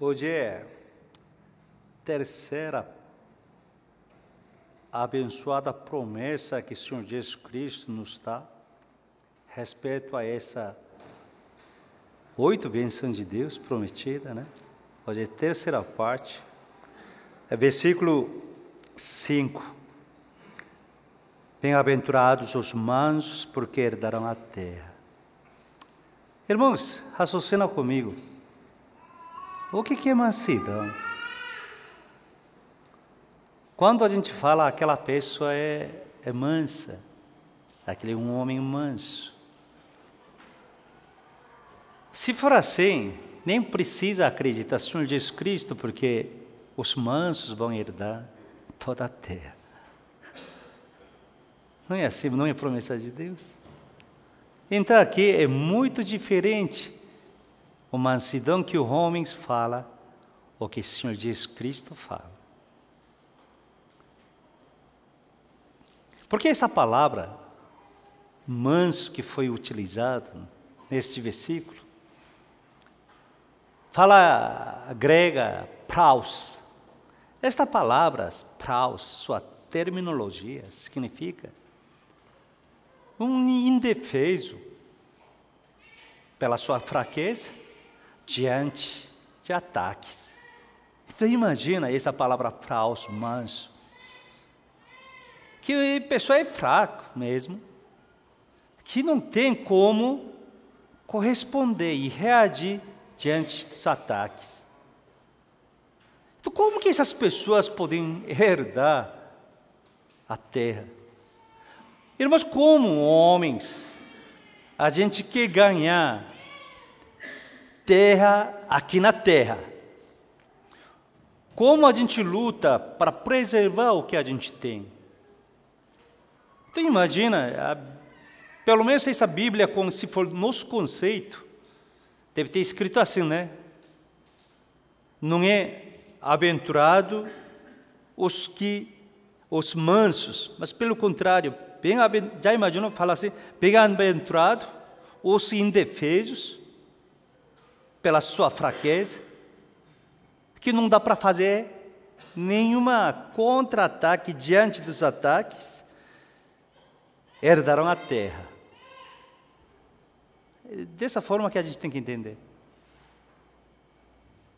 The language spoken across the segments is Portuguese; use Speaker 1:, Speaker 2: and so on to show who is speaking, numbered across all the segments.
Speaker 1: Hoje é terceira abençoada promessa que o Senhor Jesus Cristo nos dá respeito a essa oito bênçãos de Deus prometida, né? Hoje é terceira parte, é versículo 5. Bem-aventurados os mansos, porque herdarão a terra. Irmãos, raciocina comigo. O que, que é mansidão? Quando a gente fala aquela pessoa é, é mansa, aquele é um homem manso. Se for assim, nem precisa acreditar no Senhor Jesus Cristo, porque os mansos vão herdar toda a terra. Não é assim, não é promessa de Deus? Então aqui é muito diferente o mansidão que os homens fala, o que o Senhor Jesus Cristo fala. Porque essa palavra manso que foi utilizado neste versículo fala grega praus. Esta palavra praus, sua terminologia significa um indefeso pela sua fraqueza diante de ataques. Então imagina essa palavra praus manso, Que a pessoa é fraco mesmo, que não tem como corresponder e reagir diante dos ataques. Então, como que essas pessoas podem herdar a terra? Irmãos, como homens, a gente quer ganhar terra aqui na terra. Como a gente luta para preservar o que a gente tem? Então imagina, a, pelo menos essa Bíblia, como se for nosso conceito, deve ter escrito assim, né? Não é aventurado os que os mansos, mas pelo contrário, bem, já imaginou falar assim, bem aventurado os indefesos, pela sua fraqueza, que não dá para fazer nenhuma contra-ataque diante dos ataques, herdaram a terra. Dessa forma que a gente tem que entender.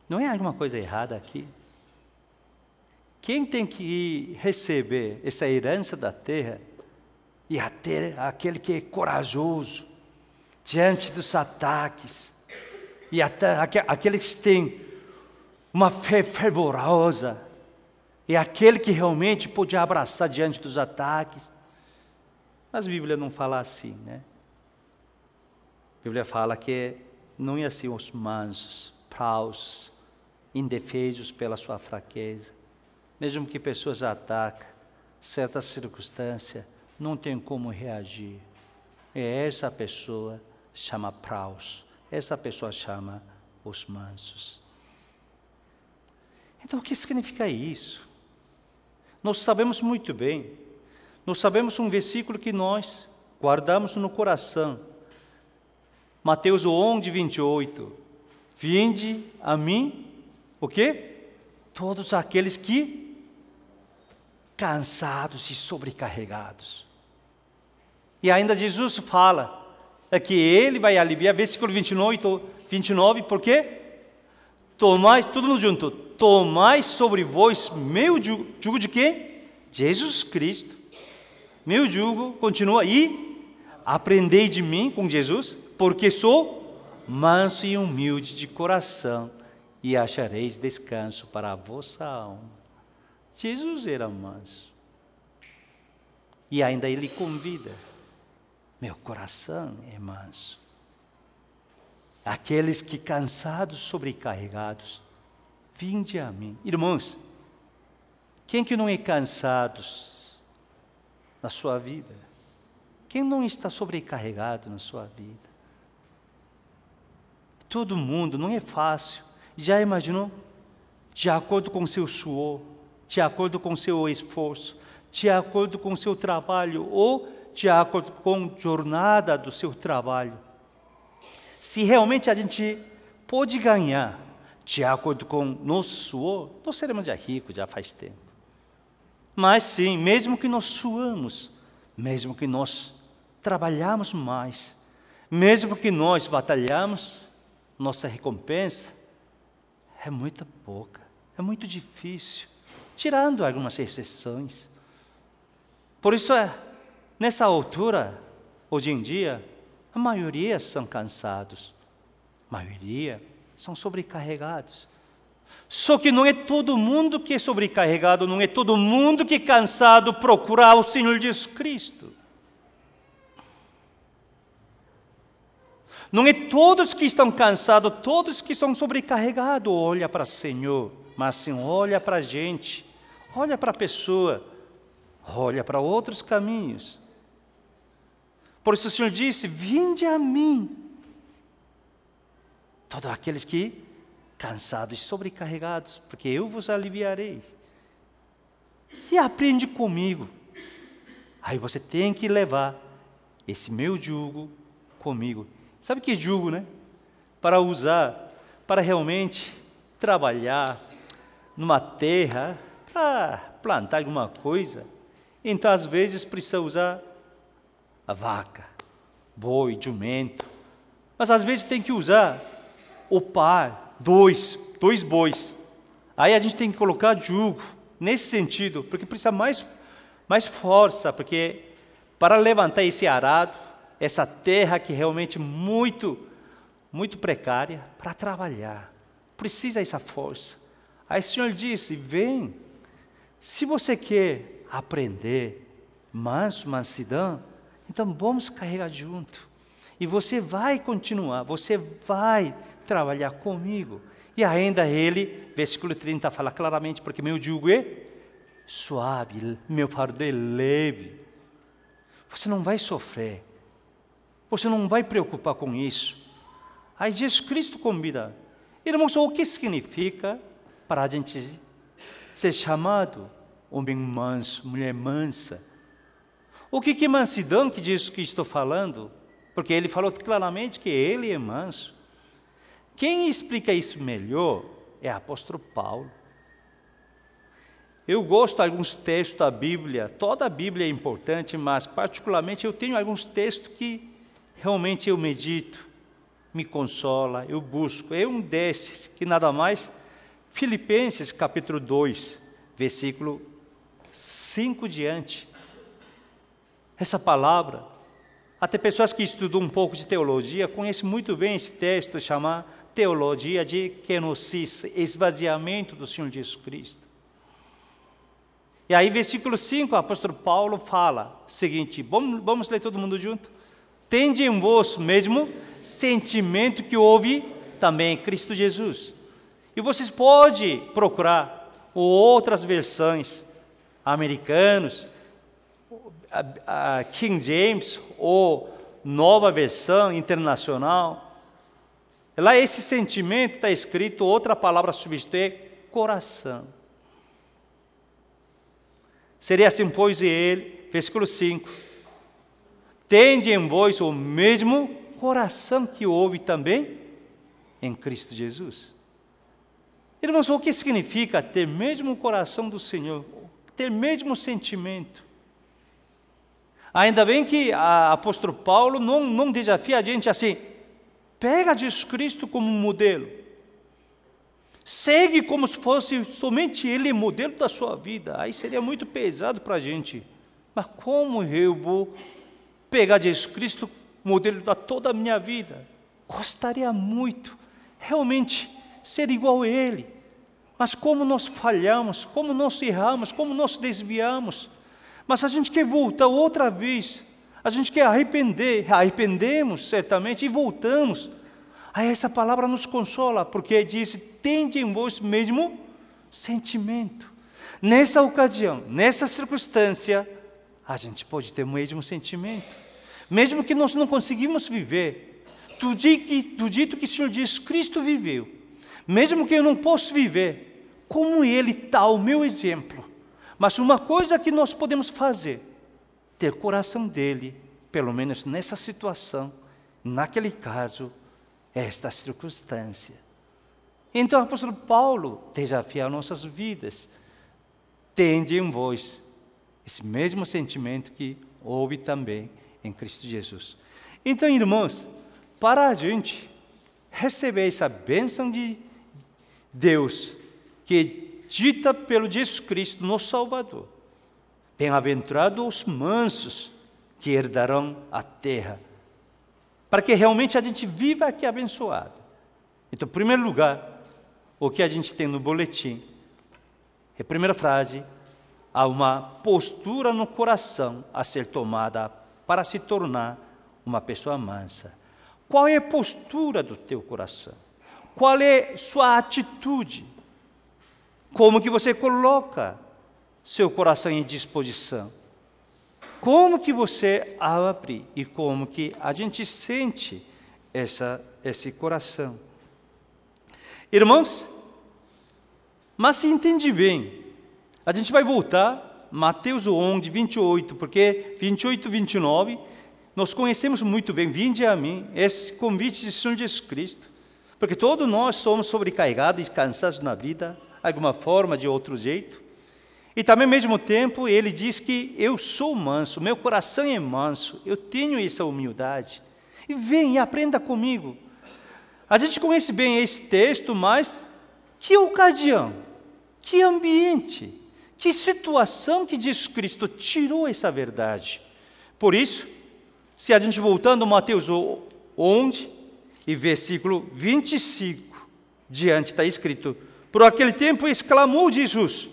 Speaker 1: Não é alguma coisa errada aqui? Quem tem que receber essa herança da terra e até aquele que é corajoso diante dos ataques, e até aqueles que têm uma fé fervorosa, e aquele que realmente podia abraçar diante dos ataques. Mas a Bíblia não fala assim, né? A Bíblia fala que não é assim os mansos, praus, indefesos pela sua fraqueza. Mesmo que pessoas atacam, certa circunstância, não tem como reagir. É essa pessoa chama praus. Essa pessoa chama os mansos. Então, o que significa isso? Nós sabemos muito bem, nós sabemos um versículo que nós guardamos no coração. Mateus 11, 28. Vinde a mim, o quê? Todos aqueles que cansados e sobrecarregados. E ainda Jesus fala: é que Ele vai aliviar. Versículo 28, 29 por quê? Tomai, tudo junto, tomai sobre vós meu jugo, jugo de quê? Jesus Cristo. Meu jugo, continua, e aprendei de mim com Jesus, porque sou manso e humilde de coração, e achareis descanso para a vossa alma. Jesus era manso. E ainda ele convida. Meu coração é manso. Aqueles que cansados, sobrecarregados, vinde a mim. Irmãos, quem que não é cansado na sua vida? Quem não está sobrecarregado na sua vida? Todo mundo, não é fácil. Já imaginou? De acordo com seu suor, de acordo com seu esforço, de acordo com seu trabalho ou de acordo com a jornada do seu trabalho. Se realmente a gente pode ganhar de acordo com nosso suor, nós seremos já ricos já faz tempo. Mas sim, mesmo que nós suamos, mesmo que nós trabalhamos mais, mesmo que nós batalhamos, nossa recompensa é muito pouca, é muito difícil, tirando algumas exceções. Por isso é Nessa altura, hoje em dia, a maioria são cansados, a maioria são sobrecarregados. Só que não é todo mundo que é sobrecarregado, não é todo mundo que é cansado procurar o Senhor Jesus Cristo. Não é todos que estão cansados, todos que estão sobrecarregados olha para o Senhor, mas sim olha para a gente, olha para a pessoa, olha para outros caminhos. Por isso o Senhor disse: Vinde a mim, todos aqueles que cansados e sobrecarregados, porque eu vos aliviarei. E aprende comigo. Aí você tem que levar esse meu jugo comigo. Sabe que jugo, né? Para usar, para realmente trabalhar numa terra, para plantar alguma coisa. Então, às vezes, precisa usar a vaca, boi, jumento. Mas às vezes tem que usar o par, dois, dois bois. Aí a gente tem que colocar jugo nesse sentido, porque precisa mais, mais força, porque para levantar esse arado, essa terra que é realmente muito, muito precária, para trabalhar, precisa essa força. Aí o Senhor disse: vem, se você quer aprender manso, mansidão, então vamos carregar junto. E você vai continuar, você vai trabalhar comigo. E ainda ele, versículo 30, fala claramente: porque meu jugo é suave, meu fardo é leve. Você não vai sofrer, você não vai preocupar com isso. Aí Jesus Cristo convida, irmãos, o que significa para a gente ser chamado homem manso, mulher mansa? O que, que mansidão que diz que estou falando? Porque ele falou claramente que ele é manso. Quem explica isso melhor é o apóstolo Paulo. Eu gosto de alguns textos da Bíblia, toda a Bíblia é importante, mas particularmente eu tenho alguns textos que realmente eu medito, me consola, eu busco. É um desses que nada mais Filipenses capítulo 2, versículo 5 diante essa palavra. Até pessoas que estudam um pouco de teologia conhecem muito bem esse texto chamado Teologia de Kenosis, esvaziamento do Senhor Jesus Cristo. E aí, versículo 5, o apóstolo Paulo fala o seguinte: vamos, vamos ler todo mundo junto? Tende em vós mesmo sentimento que houve também em Cristo Jesus. E vocês podem procurar outras versões, americanos, a, King James ou Nova Versão Internacional. Lá esse sentimento está escrito, outra palavra substituir, coração. Seria assim, pois ele, versículo 5, tende em vós o mesmo coração que houve também em Cristo Jesus. Irmãos, o que significa ter mesmo o coração do Senhor, ter mesmo sentimento? Ainda bem que o apóstolo Paulo não, não desafia a gente assim, pega Jesus Cristo como modelo, segue como se fosse somente Ele modelo da sua vida, aí seria muito pesado para a gente. Mas como eu vou pegar Jesus Cristo modelo da toda a minha vida? Gostaria muito, realmente, ser igual a Ele. Mas como nós falhamos, como nós erramos, como nós desviamos, mas a gente quer voltar outra vez. A gente quer arrepender, arrependemos certamente e voltamos. Aí essa palavra nos consola, porque diz: tende em vós mesmo sentimento. Nessa ocasião, nessa circunstância, a gente pode ter o mesmo sentimento. Mesmo que nós não conseguimos viver, do, que, do que o Senhor Jesus Cristo viveu, mesmo que eu não possa viver, como Ele está, o meu exemplo, mas uma coisa que nós podemos fazer, ter coração dele, pelo menos nessa situação, naquele caso, é esta circunstância. Então o apóstolo Paulo desafia nossas vidas. Tende em voz esse mesmo sentimento que houve também em Cristo Jesus. Então, irmãos, para a gente receber essa bênção de Deus, que dita pelo Jesus Cristo, nosso Salvador. Bem-aventurados os mansos que herdarão a terra. Para que realmente a gente viva aqui abençoado. Então, em primeiro lugar, o que a gente tem no boletim a é, primeira frase, há uma postura no coração a ser tomada para se tornar uma pessoa mansa. Qual é a postura do teu coração? Qual é sua atitude? Como que você coloca seu coração em disposição? Como que você abre e como que a gente sente essa, esse coração? Irmãos, mas se entende bem, a gente vai voltar Mateus 11, 28, porque 28 29 nós conhecemos muito bem, vinde a mim, esse convite de Jesus Cristo, porque todos nós somos sobrecarregados e cansados na vida, alguma forma, de outro jeito. E também, ao mesmo tempo, ele diz que eu sou manso, meu coração é manso, eu tenho essa humildade. E vem e aprenda comigo. A gente conhece bem esse texto, mas que ocasião, que ambiente, que situação que Jesus Cristo tirou essa verdade. Por isso, se a gente voltando a Mateus 11 e versículo 25, diante está escrito: por aquele tempo exclamou Jesus: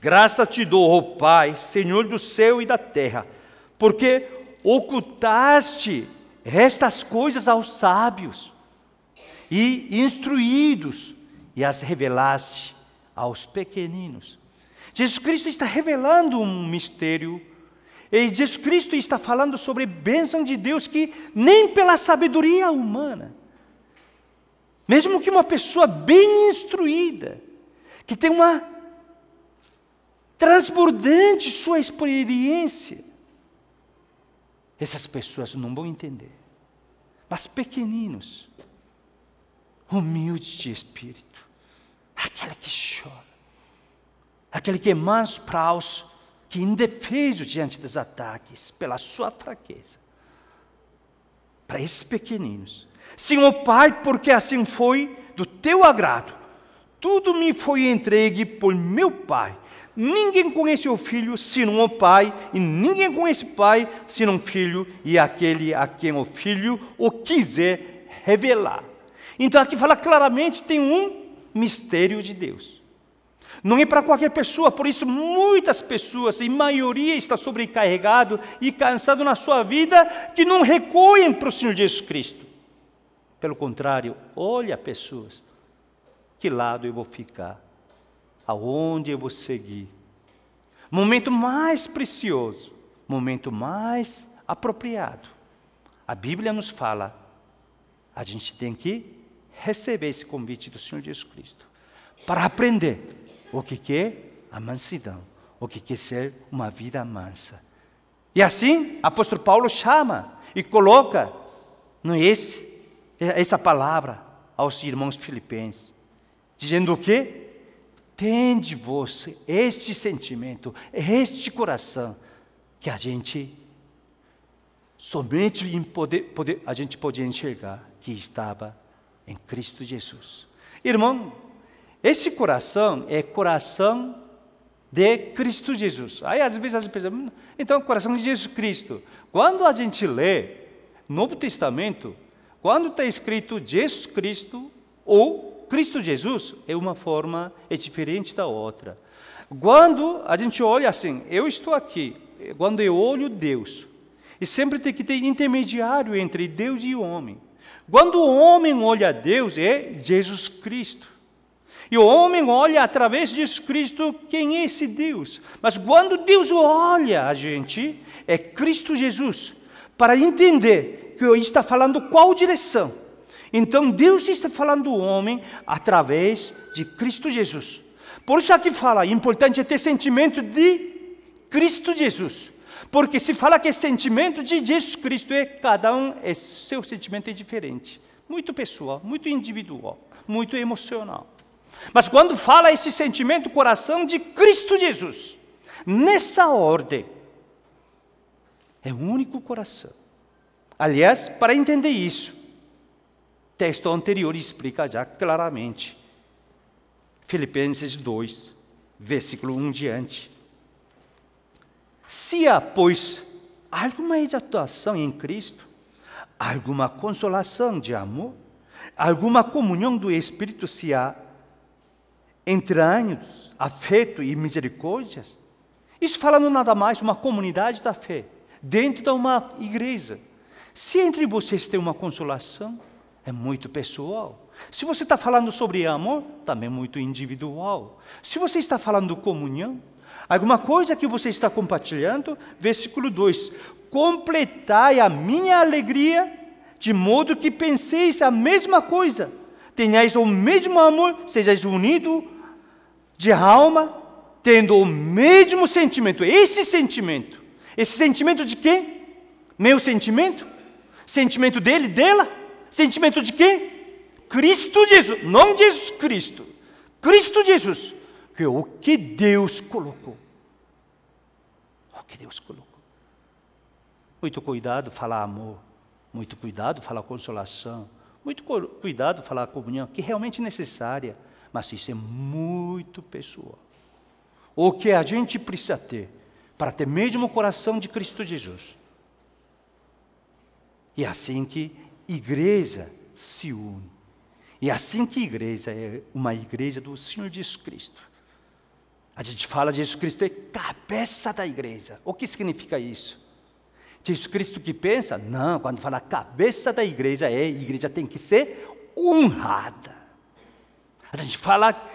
Speaker 1: Graça te dou, ó Pai, Senhor do céu e da terra, porque ocultaste estas coisas aos sábios e instruídos e as revelaste aos pequeninos. Jesus Cristo está revelando um mistério. E Jesus Cristo está falando sobre bênção de Deus que nem pela sabedoria humana, mesmo que uma pessoa bem instruída, que tem uma transbordante sua experiência, essas pessoas não vão entender. Mas pequeninos, humildes de espírito, aquele que chora, aquele que é manso para os que indefeso diante dos ataques, pela sua fraqueza, para esses pequeninos, Senhor Pai, porque assim foi do teu agrado. Tudo me foi entregue por meu Pai. Ninguém conhece o Filho senão o Pai, e ninguém conhece o Pai senão o Filho, e aquele a quem o Filho o quiser revelar. Então aqui fala claramente: tem um mistério de Deus. Não é para qualquer pessoa, por isso muitas pessoas, e maioria está sobrecarregado e cansado na sua vida, que não recolhem para o Senhor Jesus Cristo. Pelo contrário, olha pessoas, que lado eu vou ficar, aonde eu vou seguir. Momento mais precioso, momento mais apropriado. A Bíblia nos fala, a gente tem que receber esse convite do Senhor Jesus Cristo para aprender o que é a mansidão, o que é ser uma vida mansa. E assim, apóstolo Paulo chama e coloca, não é esse é, essa palavra aos irmãos filipenses, dizendo o quê? Tende você este sentimento, este coração, que a gente somente em poder, poder, a gente pode enxergar que estava em Cristo Jesus. Irmão, esse coração é coração de Cristo Jesus. Aí às vezes as pessoas, hum, então é coração de Jesus Cristo. Quando a gente lê Novo Testamento, quando está escrito Jesus Cristo ou Cristo Jesus, é uma forma é diferente da outra. Quando a gente olha assim, eu estou aqui, quando eu olho Deus, e sempre tem que ter intermediário entre Deus e o homem. Quando o homem olha a Deus, é Jesus Cristo. E o homem olha através de Jesus Cristo quem é esse Deus. Mas quando Deus olha a gente, é Cristo Jesus, para entender que está falando qual direção. Então Deus está falando o homem através de Cristo Jesus. Por isso aqui fala, é importante é ter sentimento de Cristo Jesus. Porque se fala que é sentimento de Jesus Cristo, é cada um, é, seu sentimento é diferente. Muito pessoal, muito individual, muito emocional. Mas quando fala esse sentimento, coração de Cristo Jesus, nessa ordem, é um único coração. Aliás, para entender isso, o texto anterior explica já claramente. Filipenses 2, versículo 1 diante. Se há, pois, alguma exatuação em Cristo, alguma consolação de amor, alguma comunhão do Espírito se há, entre entranhos, afeto e misericórdias, isso falando nada mais uma comunidade da fé, dentro de uma igreja. Se entre vocês tem uma consolação, é muito pessoal. Se você está falando sobre amor, também é muito individual. Se você está falando comunhão, alguma coisa que você está compartilhando, versículo 2: Completai a minha alegria, de modo que penseis a mesma coisa, tenhais o mesmo amor, sejais unidos de alma, tendo o mesmo sentimento. Esse sentimento, esse sentimento de quê? Meu sentimento? Sentimento dele, dela? Sentimento de quem? Cristo Jesus, não Jesus Cristo. Cristo Jesus, que é o que Deus colocou. O que Deus colocou. Muito cuidado falar amor, muito cuidado falar consolação, muito cuidado falar comunhão, que é realmente é necessária, mas isso é muito pessoal. O que a gente precisa ter para ter mesmo o coração de Cristo Jesus e assim que igreja se une. E assim que igreja é uma igreja do Senhor Jesus Cristo. A gente fala Jesus Cristo é cabeça da igreja. O que significa isso? Jesus Cristo que pensa? Não, quando fala cabeça da igreja, é, a igreja tem que ser honrada. A gente fala,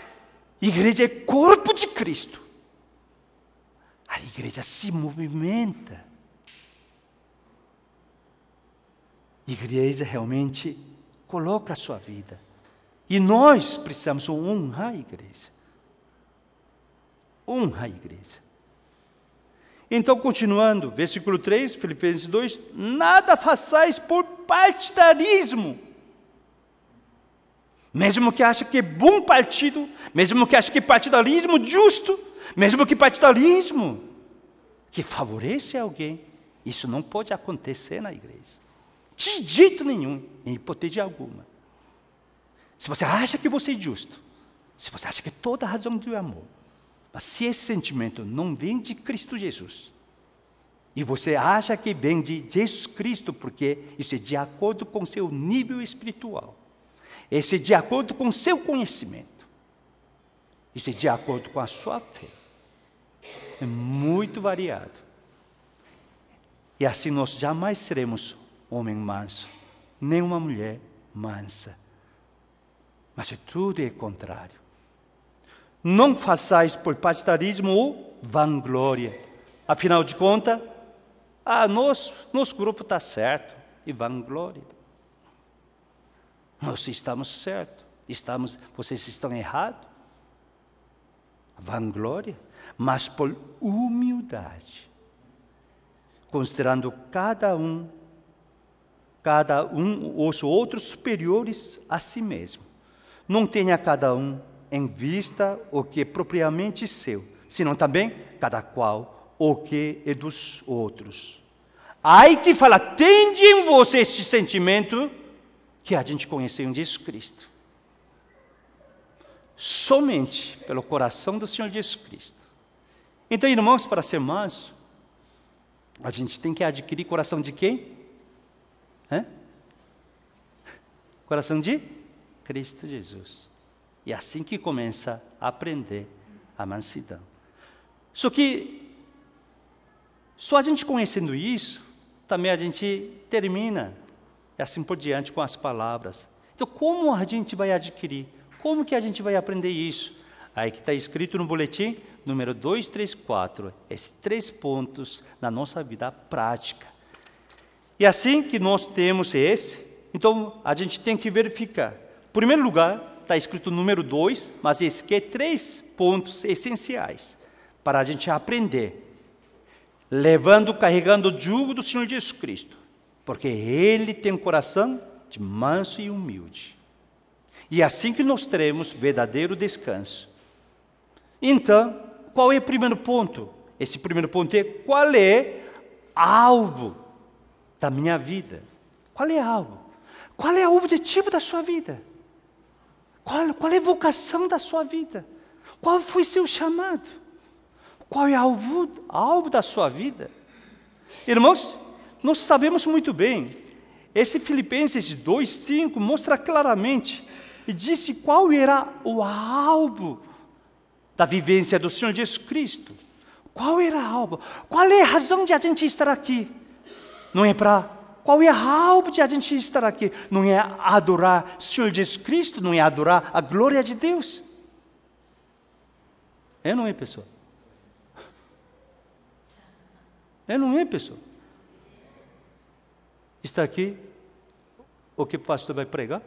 Speaker 1: igreja é corpo de Cristo. A igreja se movimenta igreja realmente coloca a sua vida. E nós precisamos honrar a igreja. Honra a igreja. Então, continuando, versículo 3, Filipenses 2: Nada façais por partidarismo. Mesmo que acha que é bom partido, mesmo que acha que é partidarismo justo, mesmo que partidarismo que favorece alguém, isso não pode acontecer na igreja. De jeito nenhum, em hipótese alguma. Se você acha que você é justo, se você acha que toda a razão do amor, mas se esse sentimento não vem de Cristo Jesus, e você acha que vem de Jesus Cristo, porque isso é de acordo com seu nível espiritual, esse é de acordo com seu conhecimento, isso é de acordo com a sua fé. É muito variado. E assim nós jamais seremos homem manso, nem uma mulher mansa. Mas é tudo é contrário. Não façais por partidarismo ou vanglória. Afinal de contas, ah, nosso, nosso grupo está certo e vanglória. Nós estamos certos, estamos, vocês estão errados. Vanglória, mas por humildade, considerando cada um cada um os outros superiores a si mesmo. Não tenha cada um em vista o que é propriamente seu, senão também cada qual o que é dos outros. Aí que fala, tende em você este sentimento que a gente conheceu em Jesus Cristo. Somente pelo coração do Senhor Jesus Cristo. Então, irmãos, para ser manso, a gente tem que adquirir coração de quem? Hã? Coração de Cristo Jesus. E assim que começa a aprender a mansidão. Só que, só a gente conhecendo isso, também a gente termina, e assim por diante, com as palavras. Então, como a gente vai adquirir? Como que a gente vai aprender isso? Aí que está escrito no boletim, número 234, esses três pontos na nossa vida prática. E assim que nós temos esse, então a gente tem que verificar. Em primeiro lugar, está escrito número 2, mas esse aqui é três pontos essenciais para a gente aprender. Levando, carregando o jugo do Senhor Jesus Cristo, porque Ele tem um coração de manso e humilde. E assim que nós teremos verdadeiro descanso. Então, qual é o primeiro ponto? Esse primeiro ponto é qual é alvo da minha vida? Qual é algo? Qual é o objetivo da sua vida? Qual, qual é a vocação da sua vida? Qual foi seu chamado? Qual é o alvo, alvo da sua vida? Irmãos, nós sabemos muito bem, esse Filipenses 2,5 mostra claramente e disse qual era o alvo da vivência do Senhor Jesus Cristo. Qual era o alvo? Qual é a razão de a gente estar aqui? não é para qual é a razão de a gente estar aqui? Não é adorar o Senhor Jesus Cristo, não é adorar a glória de Deus. É não é, pessoa? É não é, pessoa? Está aqui o que o pastor vai pregar?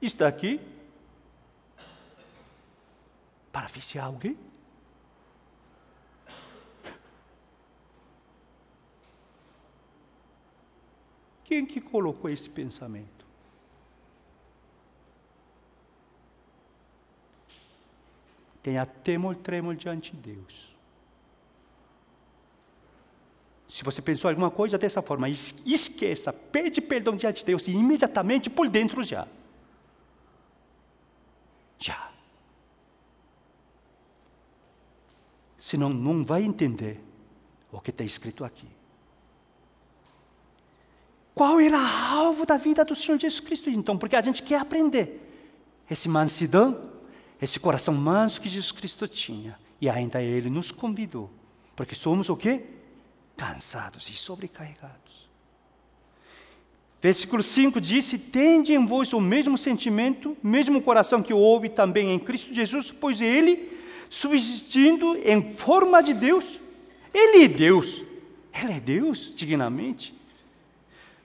Speaker 1: Está aqui para viciar alguém? Quem que colocou esse pensamento? Tenha temor, tremor diante de Deus. Se você pensou alguma coisa dessa forma, esqueça, pede perdão diante de Deus e imediatamente por dentro já. Já. Senão não vai entender o que está escrito aqui. Qual era a alvo da vida do Senhor Jesus Cristo, então? Porque a gente quer aprender esse mansidão, esse coração manso que Jesus Cristo tinha. E ainda Ele nos convidou, porque somos o quê? Cansados e sobrecarregados. Versículo 5 disse: Tende em vós o mesmo sentimento, mesmo coração que houve também em Cristo Jesus, pois Ele, subsistindo em forma de Deus, Ele é Deus. Ele é Deus, dignamente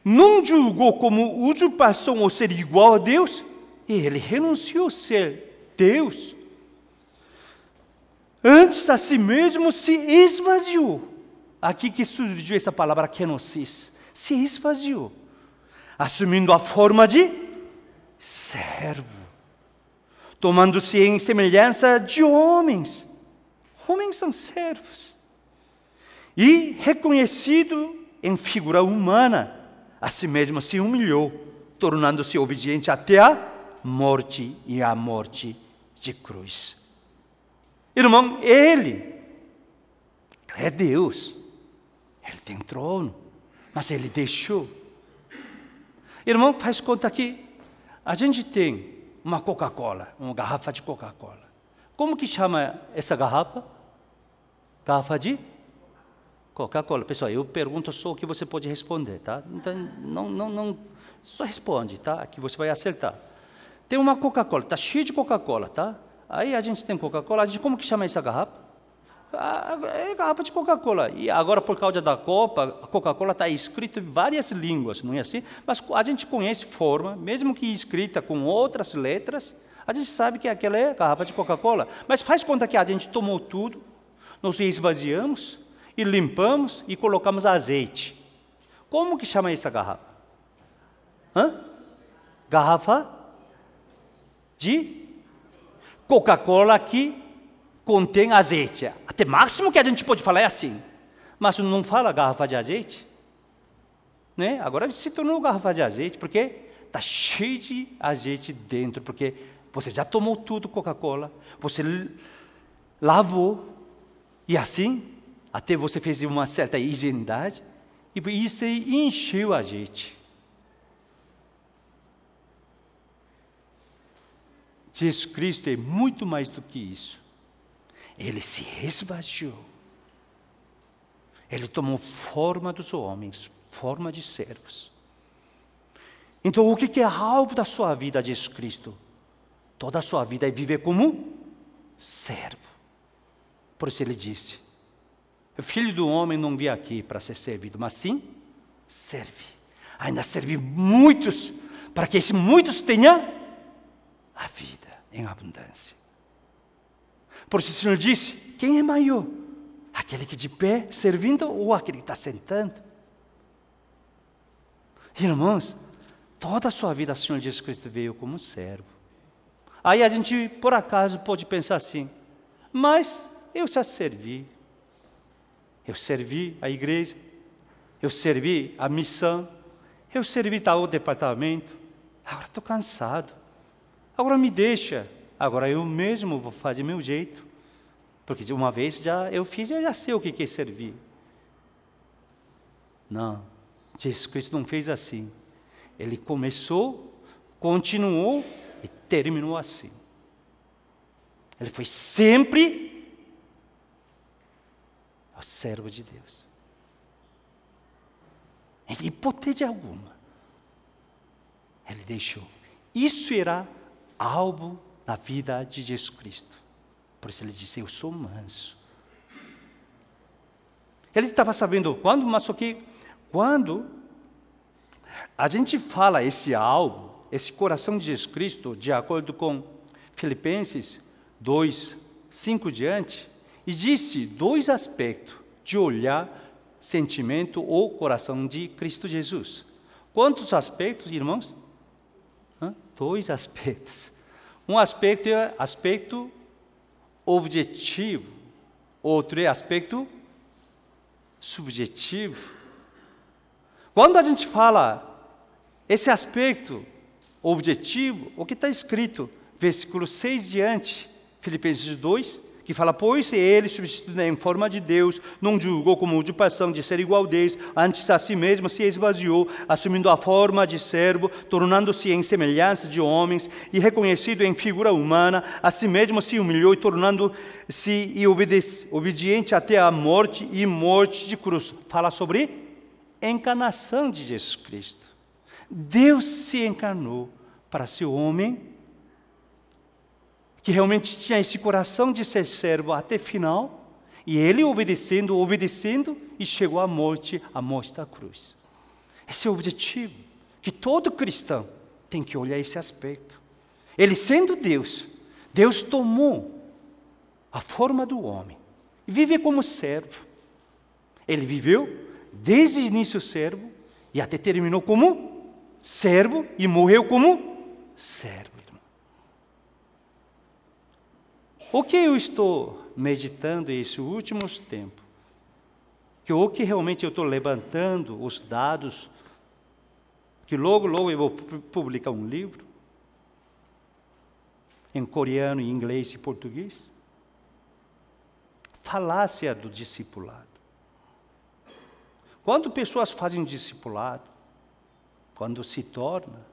Speaker 1: não julgou como usurpação ou ser igual a Deus, e ele renunciou a ser Deus. Antes a si mesmo se esvaziou. Aqui que surgiu essa palavra kenosis. Se esvaziou. Assumindo a forma de servo. Tomando-se em semelhança de homens. Homens são servos. E reconhecido em figura humana a si mesmo se humilhou, tornando-se obediente até a morte e a morte de cruz. Irmão, ele é Deus. Ele tem trono, mas ele deixou. Irmão, faz conta que a gente tem uma Coca-Cola, uma garrafa de Coca-Cola. Como que chama essa garrafa? Garrafa de Coca-Cola. Pessoal, eu pergunto só o que você pode responder, tá? Então, não, não, não, só responde, tá? Que você vai acertar. Tem uma Coca-Cola, tá cheio de Coca-Cola, tá? Aí a gente tem Coca-Cola, a gente como que chama essa garrafa? é garrafa de Coca-Cola. E agora, por causa da Copa, a Coca-Cola está escrita em várias línguas, não é assim? Mas a gente conhece forma, mesmo que escrita com outras letras, a gente sabe que aquela é garrafa de Coca-Cola. Mas faz conta que a gente tomou tudo, nós esvaziamos, e limpamos e colocamos azeite. Como que chama essa garrafa? Hã? Garrafa de Coca-Cola que contém azeite. Até máximo que a gente pode falar é assim. Mas não fala garrafa de azeite. Né? Agora se tornou garrafa de azeite, porque está cheio de azeite dentro, porque você já tomou tudo Coca-Cola, você lavou, e assim até você fez uma certa higienidade. E isso encheu a gente. Jesus Cristo é muito mais do que isso. Ele se esvaziou. Ele tomou forma dos homens, forma de servos. Então, o que é algo da sua vida, Jesus Cristo? Toda a sua vida é viver como servo. Por isso ele disse: o filho do homem não veio aqui para ser servido, mas sim serve. Ainda serve muitos, para que esses muitos tenham a vida em abundância. Por isso o Senhor disse: quem é maior? Aquele que de pé servindo ou aquele que está sentando? Irmãos, toda a sua vida o Senhor Jesus Cristo veio como servo. Aí a gente, por acaso, pode pensar assim: mas eu já servi, eu servi a igreja, eu servi a missão, eu servi tal departamento. Agora estou cansado. Agora me deixa. Agora eu mesmo vou fazer meu jeito. Porque de uma vez já eu fiz e já sei o que é servir. Não, Jesus Cristo não fez assim. Ele começou, continuou e terminou assim. Ele foi sempre o servo de Deus. Em hipótese alguma, ele deixou. Isso era algo na vida de Jesus Cristo. Por isso ele disse: Eu sou manso. Ele estava sabendo quando, mas só que quando a gente fala esse algo, esse coração de Jesus Cristo, de acordo com Filipenses 2, 5 diante, e disse dois aspectos de olhar sentimento ou coração de Cristo Jesus. Quantos aspectos, irmãos? Hã? Dois aspectos. Um aspecto é aspecto objetivo, outro é aspecto subjetivo. Quando a gente fala esse aspecto objetivo, o que está escrito, versículo 6 diante, Filipenses 2, que fala: Pois ele, substituindo em forma de Deus, não julgou como usurpação de ser igualdez, antes a si mesmo se esvaziou, assumindo a forma de servo, tornando-se em semelhança de homens, e reconhecido em figura humana, a si mesmo se humilhou, e tornando-se obediente até a morte e morte de cruz. Fala sobre encarnação de Jesus Cristo. Deus se encarnou para ser homem que realmente tinha esse coração de ser servo até final, e ele obedecendo, obedecendo, e chegou à morte, à morte da cruz. Esse é o objetivo que todo cristão tem que olhar esse aspecto. Ele sendo Deus, Deus tomou a forma do homem e vive como servo. Ele viveu desde o início servo e até terminou como servo e morreu como servo. O que eu estou meditando esses últimos tempos? Que o que realmente eu estou levantando os dados, que logo, logo eu vou publicar um livro, em coreano, em inglês e português? Falácia do discipulado. Quando pessoas fazem discipulado, quando se torna,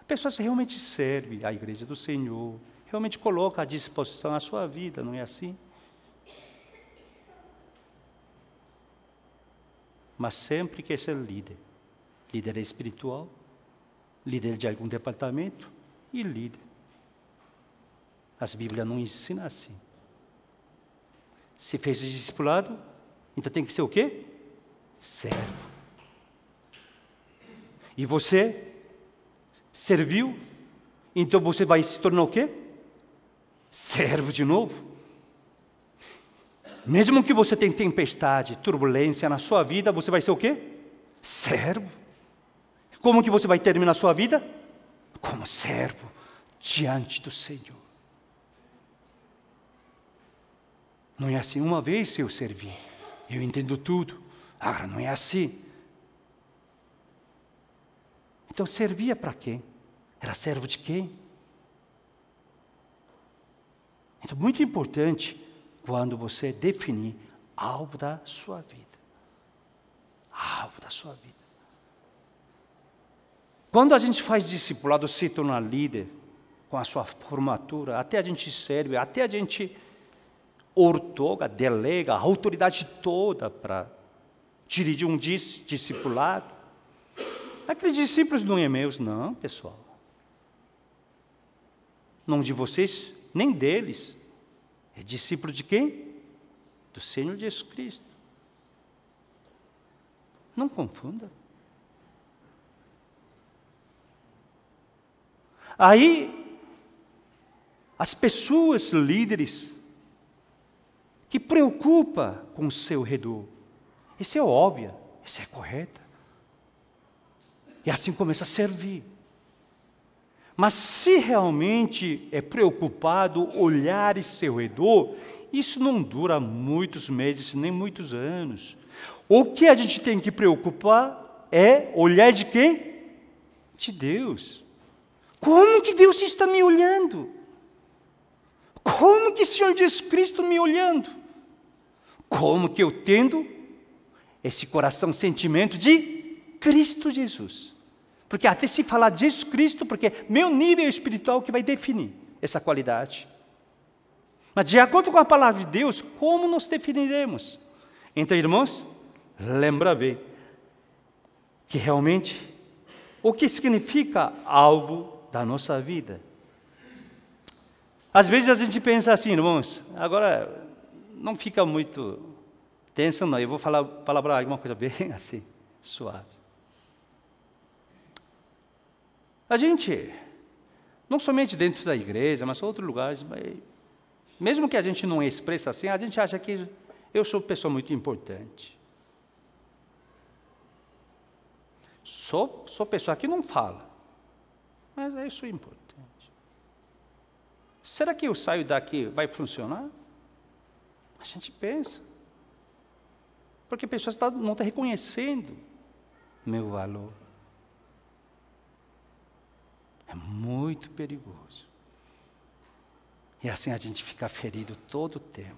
Speaker 1: a pessoa realmente serve à igreja do Senhor, realmente coloca à disposição a sua vida, não é assim? Mas sempre quer ser líder. Líder espiritual, líder de algum departamento e líder. As Bíblias não ensinam assim. Se fez discipulado, então tem que ser o quê? Servo. E você serviu, então você vai se tornar o quê? Servo de novo? Mesmo que você tenha tempestade, turbulência na sua vida, você vai ser o quê? Servo. Como que você vai terminar a sua vida? Como servo diante do Senhor. Não é assim, uma vez eu servi, eu entendo tudo. Agora não é assim. Então servia para quem? Era servo de quem? Então, muito importante quando você definir algo da sua vida. Algo da sua vida. Quando a gente faz discipulado, se torna líder, com a sua formatura, até a gente serve, até a gente ortoga, delega a autoridade toda para dirigir um discipulado. Aqueles discípulos não é meus, não, pessoal. Não de vocês nem deles. É discípulo de quem? Do Senhor Jesus Cristo. Não confunda. Aí, as pessoas líderes que preocupa com o seu redor, isso é óbvio, isso é correto. E assim começa a servir. Mas se realmente é preocupado olhar em seu redor, isso não dura muitos meses, nem muitos anos. O que a gente tem que preocupar é olhar de quem? De Deus. Como que Deus está me olhando? Como que o Senhor Jesus Cristo me olhando? Como que eu tendo esse coração, sentimento de Cristo Jesus? Porque até se falar de Jesus Cristo, porque meu nível espiritual que vai definir essa qualidade. Mas de acordo com a palavra de Deus, como nos definiremos? Então, irmãos, lembra bem que realmente o que significa algo da nossa vida. Às vezes a gente pensa assim, irmãos, agora não fica muito tenso não, eu vou falar palavra alguma coisa bem assim, suave. A gente, não somente dentro da igreja, mas em outros lugares, mesmo que a gente não expressa assim, a gente acha que eu sou pessoa muito importante. Sou, sou pessoa que não fala, mas é isso sou importante. Será que eu saio daqui vai funcionar? A gente pensa. Porque a pessoa tá, não está reconhecendo meu valor. É muito perigoso. E assim a gente fica ferido todo o tempo.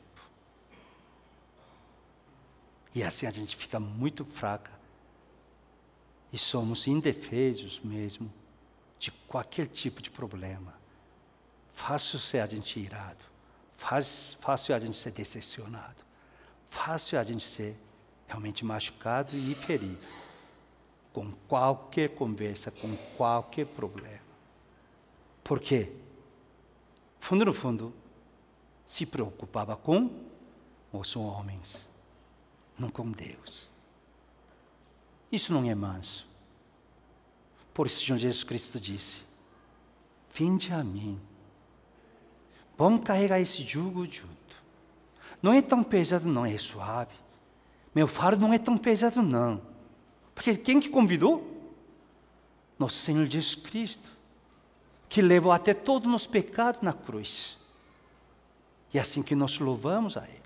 Speaker 1: E assim a gente fica muito fraca. E somos indefesos mesmo de qualquer tipo de problema. Fácil ser a gente irado. Fácil a gente ser decepcionado. Fácil a gente ser realmente machucado e ferido com qualquer conversa, com qualquer problema porque, fundo no fundo, se preocupava com os homens, não com Deus. Isso não é manso. Por isso, Jesus Cristo disse: Vinde a mim. Vamos carregar esse jugo junto. Não é tão pesado, não, é suave. Meu fardo não é tão pesado, não. Porque quem que convidou? Nosso Senhor Jesus Cristo que levou até todos os pecados na cruz. E é assim que nós louvamos a Ele.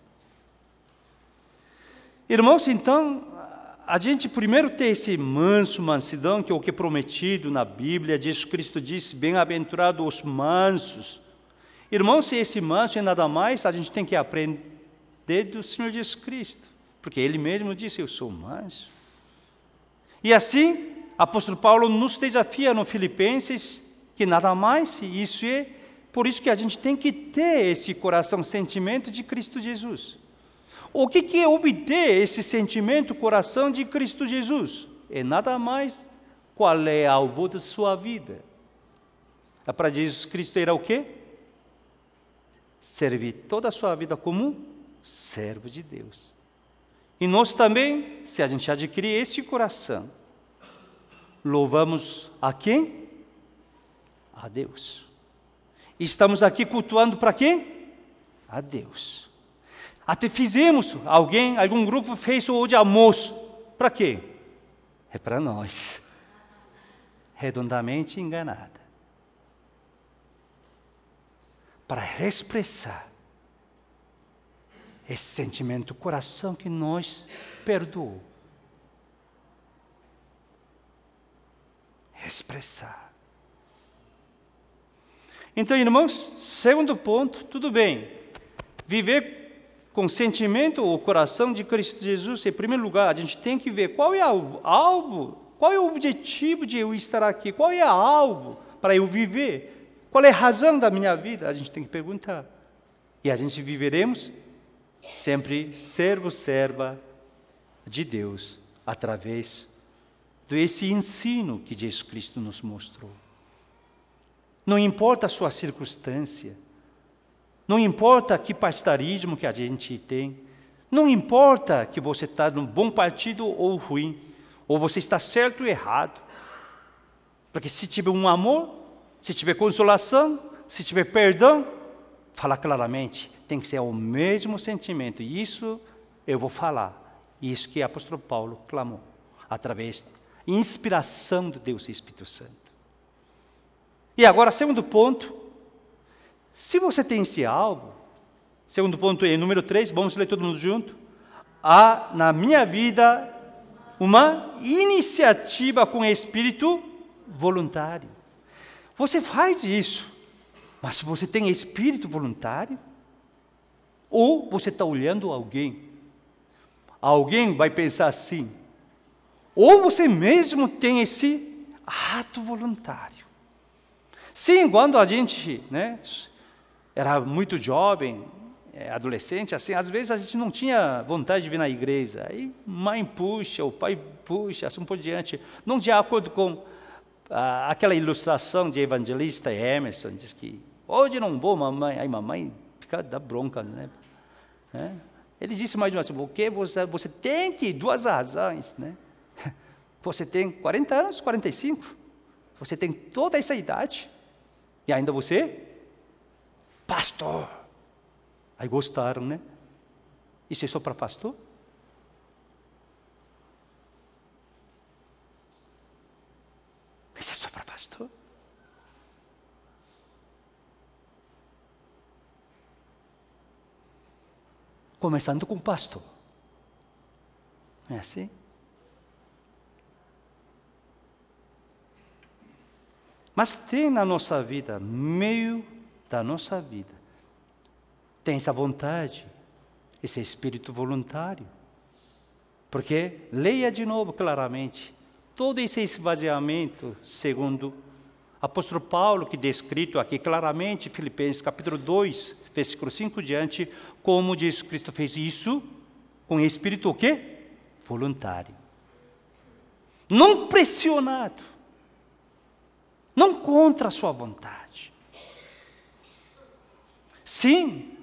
Speaker 1: Irmãos, então, a gente primeiro tem esse manso mansidão, que é o que é prometido na Bíblia. Jesus Cristo disse: Bem-aventurados os mansos. Irmãos, se esse manso é nada mais, a gente tem que aprender do Senhor Jesus Cristo, porque Ele mesmo disse: Eu sou manso. E assim, apóstolo Paulo nos desafia no Filipenses que nada mais, isso é por isso que a gente tem que ter esse coração, sentimento de Cristo Jesus. O que, que é obter esse sentimento, coração de Cristo Jesus? É nada mais qual é a alvo da sua vida. É para Jesus Cristo era o quê? Servir toda a sua vida como servo de Deus. E nós também, se a gente adquirir esse coração, louvamos a quem? a Deus. Estamos aqui cultuando para quem? A Deus. Até fizemos, alguém, algum grupo fez hoje almoço. Para quê? É para nós. Redondamente enganada. Para expressar esse sentimento do coração que nós perdoou. Expressar. Então, irmãos, segundo ponto, tudo bem. Viver com sentimento ou coração de Cristo Jesus, em primeiro lugar, a gente tem que ver qual é o alvo, qual é o objetivo de eu estar aqui, qual é o alvo para eu viver, qual é a razão da minha vida, a gente tem que perguntar. E a gente viveremos sempre servo, serva de Deus, através desse ensino que Jesus Cristo nos mostrou. Não importa a sua circunstância. Não importa que partidarismo que a gente tem. Não importa que você está num bom partido ou ruim. Ou você está certo ou errado. Porque se tiver um amor, se tiver consolação, se tiver perdão, falar claramente. Tem que ser o mesmo sentimento. E isso eu vou falar. Isso que o apóstolo Paulo clamou. Através da inspiração do Deus Espírito Santo. E agora, segundo ponto, se você tem esse algo, segundo ponto, em número 3, vamos ler todo mundo junto. Há na minha vida uma iniciativa com espírito voluntário. Você faz isso, mas você tem espírito voluntário? Ou você está olhando alguém? Alguém vai pensar assim. Ou você mesmo tem esse ato voluntário. Sim, quando a gente né, era muito jovem, é, adolescente, assim, às vezes a gente não tinha vontade de vir na igreja. Aí mãe puxa, o pai puxa, assim por diante. Não de acordo com ah, aquela ilustração de evangelista Emerson, diz que hoje não vou, mamãe. Aí mamãe fica da bronca, né? É? Ele disse mais uma assim, porque você, você tem que duas razões, né? Você tem 40 anos, 45. Você tem toda essa idade. E ainda você? Pastor. Aí gostaram, né? Isso é só para pastor? Isso é só para pastor? Começando com pastor. É assim? Mas tem na nossa vida, meio da nossa vida, tem essa vontade, esse espírito voluntário. Porque, leia de novo claramente, todo esse esvaziamento, segundo apóstolo Paulo, que descrito aqui claramente, Filipenses capítulo 2, versículo 5 diante, como Jesus Cristo fez isso com espírito o quê? Voluntário. Não pressionado não contra a sua vontade. Sim,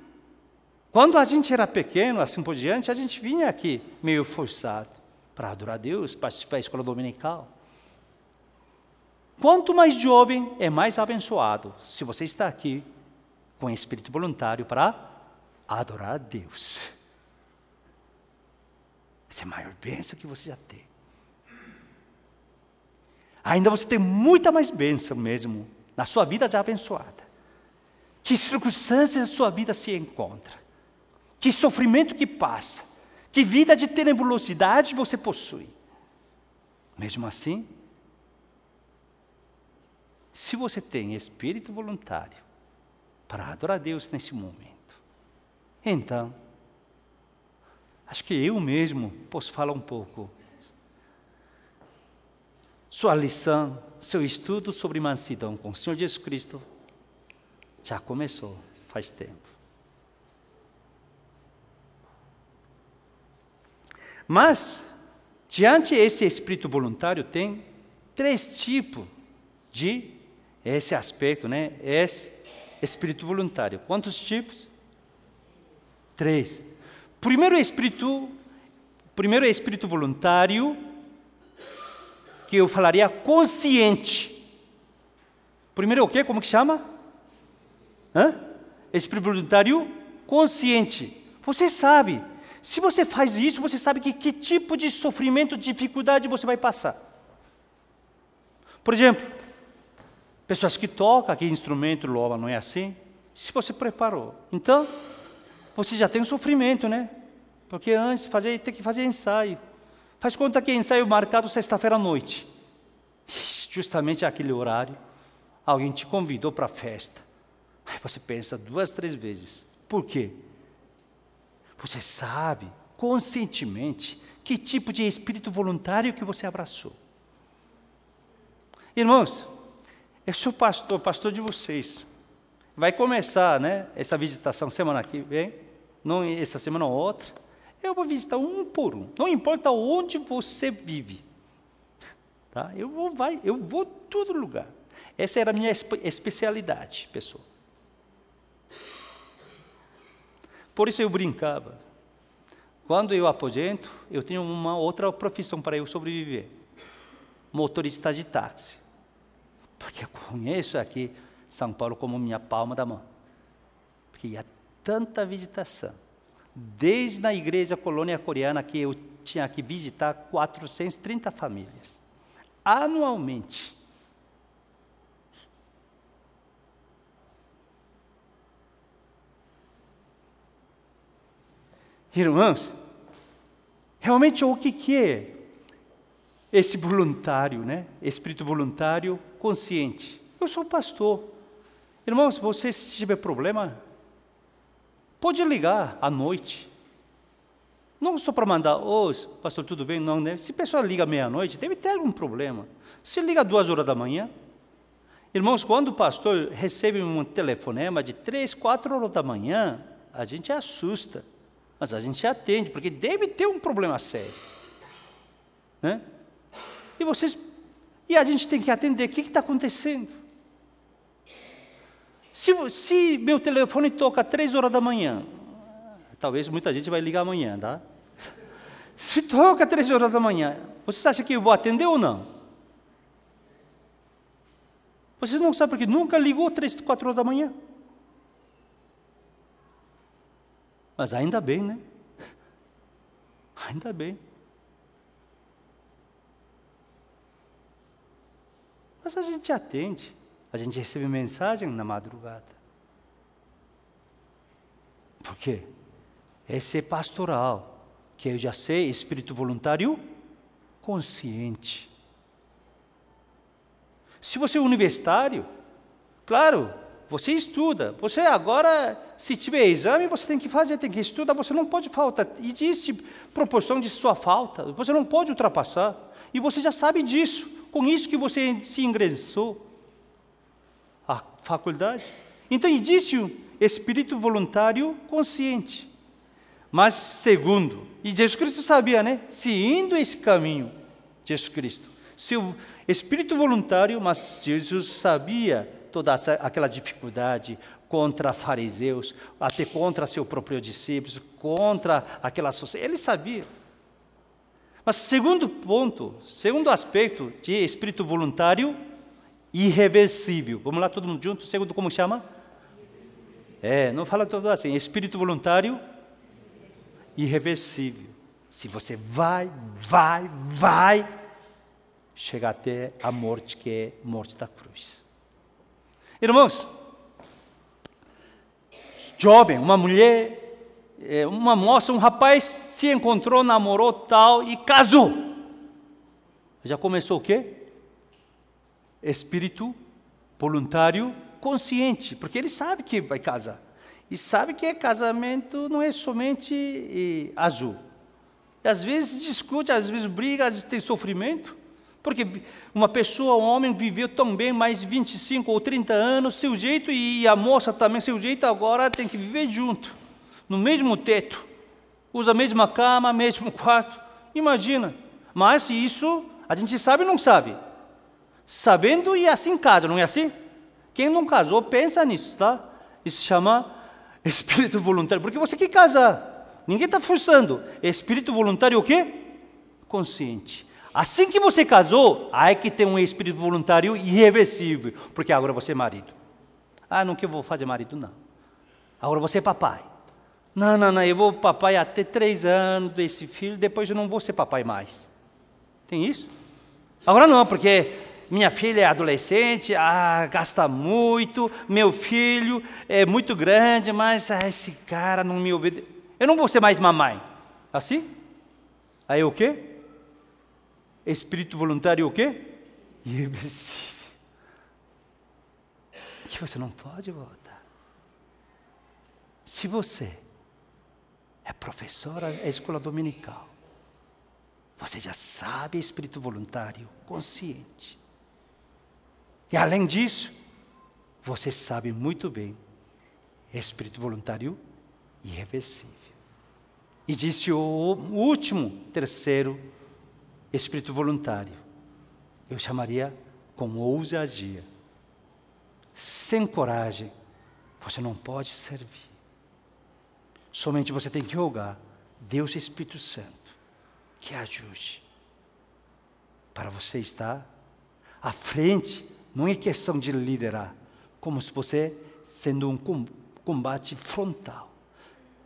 Speaker 1: quando a gente era pequeno, assim por diante, a gente vinha aqui meio forçado para adorar a Deus, participar da escola dominical. Quanto mais jovem, é mais abençoado se você está aqui com espírito voluntário para adorar a Deus. Essa é a maior bênção que você já tem ainda você tem muita mais bênção mesmo na sua vida já abençoada. Que circunstâncias a sua vida se encontra, que sofrimento que passa, que vida de tenebrosidade você possui. Mesmo assim, se você tem espírito voluntário para adorar a Deus nesse momento, então, acho que eu mesmo posso falar um pouco sua lição, seu estudo sobre mansidão com o Senhor Jesus Cristo já começou faz tempo. Mas, diante esse espírito voluntário, tem três tipos de é esse aspecto, né? É esse espírito voluntário. Quantos tipos? Três. Primeiro espírito, primeiro espírito voluntário que eu falaria consciente. Primeiro é o quê? Como que chama? Hã? Espírito voluntário consciente. Você sabe. Se você faz isso, você sabe que, que tipo de sofrimento, dificuldade você vai passar. Por exemplo, pessoas que tocam, que instrumento louva, não é assim? Se você preparou. Então, você já tem um sofrimento, né? Porque antes fazer, tem que fazer ensaio. Faz conta que ensaio marcado sexta-feira à noite. Justamente aquele horário, alguém te convidou para a festa. Aí você pensa duas, três vezes. Por quê? Você sabe conscientemente que tipo de espírito voluntário que você abraçou. Irmãos, eu sou pastor, pastor de vocês. Vai começar, né, essa visitação semana que vem, não essa semana ou outra. Eu vou visitar um por um. Não importa onde você vive. Tá? Eu vou vai, eu vou todo lugar. Essa era a minha especialidade, pessoal. Por isso eu brincava. Quando eu aposento, eu tenho uma outra profissão para eu sobreviver. Motorista de táxi. Porque eu conheço aqui São Paulo como minha palma da mão. Porque ia tanta visitação. Desde a igreja colônia coreana que eu tinha que visitar 430 famílias anualmente. Irmãos, realmente é o que, que é esse voluntário, né? Espírito voluntário consciente. Eu sou pastor. Irmãos, você se tiver problema, Pode ligar à noite. Não só para mandar, ô, oh, pastor, tudo bem? Não, né? Se a pessoa liga meia-noite, deve ter algum problema. Se liga duas horas da manhã. Irmãos, quando o pastor recebe um telefonema de três, quatro horas da manhã, a gente assusta, mas a gente atende, porque deve ter um problema sério. Né? E vocês. E a gente tem que atender. O que está acontecendo? Se, se meu telefone toca três horas da manhã, talvez muita gente vai ligar amanhã, tá? Se toca três horas da manhã, você acha que eu vou atender ou não? Você não sabe porque nunca ligou três, quatro horas da manhã. Mas ainda bem, né? Ainda bem. Mas a gente atende. A gente recebe mensagem na madrugada. Por quê? Esse é pastoral, que eu já sei, espírito voluntário consciente. Se você é universitário, claro, você estuda. Você agora, se tiver exame, você tem que fazer, tem que estudar. Você não pode faltar. Existe proporção de sua falta. Você não pode ultrapassar. E você já sabe disso. Com isso que você se ingressou a faculdade. Então existe o espírito voluntário consciente. Mas segundo, e Jesus Cristo sabia, né? Seguindo esse caminho, Jesus Cristo. Seu espírito voluntário, mas Jesus sabia toda essa, aquela dificuldade contra fariseus, até contra seu próprio discípulos, contra aquela sociedade. Ele sabia. Mas segundo ponto, segundo aspecto de espírito voluntário, irreversível. Vamos lá, todo mundo junto? Segundo, como chama? É, não fala todo assim. Espírito voluntário, irreversível. Se você vai, vai, vai, chega até a morte, que é morte da cruz. Irmãos, jovem, uma mulher, é, uma moça, um rapaz se encontrou, namorou tal e casou. Já começou o quê? espírito voluntário, consciente, porque ele sabe que vai casar. E sabe que casamento não é somente eh, azul. E às vezes discute, às vezes briga, às vezes tem sofrimento. Porque uma pessoa, um homem, viveu tão bem mais 25 ou 30 anos, seu jeito, e a moça também, seu jeito, agora tem que viver junto, no mesmo teto, usa a mesma cama, mesmo quarto. Imagina. Mas isso a gente sabe ou não sabe? sabendo e assim casa, não é assim? Quem não casou, pensa nisso, tá? Isso chama espírito voluntário, porque você quer casar, ninguém está forçando. Espírito voluntário é o quê? Consciente. Assim que você casou, aí que tem um espírito voluntário irreversível, porque agora você é marido. Ah, não que eu vou fazer marido, não. Agora você é papai. Não, não, não, eu vou papai até três anos desse filho, depois eu não vou ser papai mais. Tem isso? Agora não, porque minha filha é adolescente, ah, gasta muito, meu filho é muito grande, mas ah, esse cara não me obedece. Eu não vou ser mais mamãe. Assim? Aí o quê? Espírito voluntário o quê? Que você não pode voltar. Se você é professora da é escola dominical, você já sabe espírito voluntário, consciente. E além disso, você sabe muito bem, espírito voluntário irreversível. Existe o último, terceiro espírito voluntário. Eu chamaria com ousadia. Sem coragem, você não pode servir. Somente você tem que rogar Deus Espírito Santo que ajude para você estar à frente não é questão de liderar, como se você sendo um combate frontal.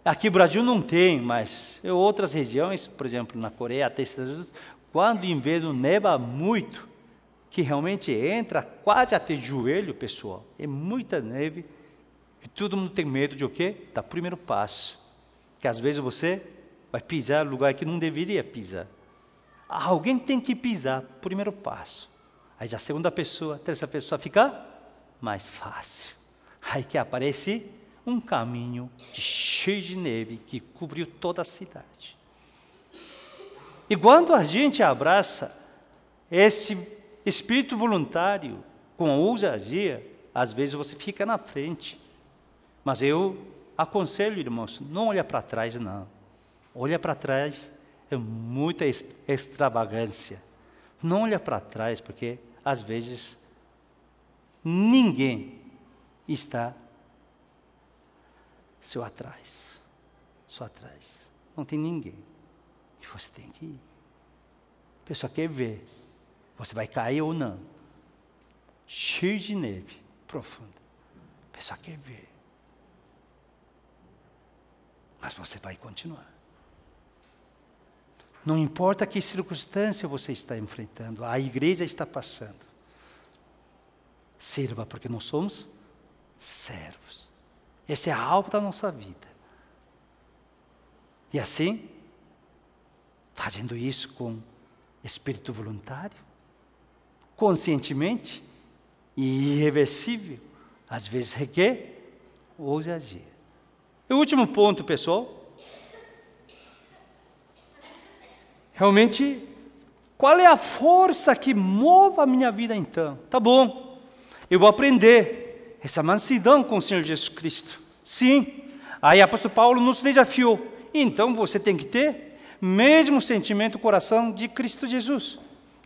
Speaker 1: Aqui no Brasil não tem, mas em outras regiões, por exemplo, na Coreia, até Estados quando o inverno neva muito, que realmente entra quase até joelho, pessoal, é muita neve, e todo mundo tem medo de o quê? Da primeiro passo. Que às vezes você vai pisar em lugar que não deveria pisar. Alguém tem que pisar, primeiro passo. Aí a segunda pessoa, a terceira pessoa fica mais fácil. Aí que aparece um caminho de cheio de neve que cobriu toda a cidade. E quando a gente abraça esse espírito voluntário com ousadia, às vezes você fica na frente. Mas eu aconselho, irmãos, não olha para trás, não. Olha para trás é muita extravagância não olha para trás, porque às vezes ninguém está seu atrás. Só atrás. Não tem ninguém. E você tem que ir. A pessoa quer ver. Você vai cair ou não. Cheio de neve, profunda. A pessoa quer ver. Mas você vai continuar. Não importa que circunstância você está enfrentando, a igreja está passando. Sirva, porque nós somos servos. Esse é a alma da nossa vida. E assim, fazendo isso com espírito voluntário, conscientemente e irreversível. Às vezes requer ousadia. E o último ponto, pessoal, Realmente, qual é a força que move a minha vida então? Tá bom, eu vou aprender essa mansidão com o Senhor Jesus Cristo. Sim, aí o apóstolo Paulo nos desafiou. Então você tem que ter mesmo sentimento, coração de Cristo Jesus.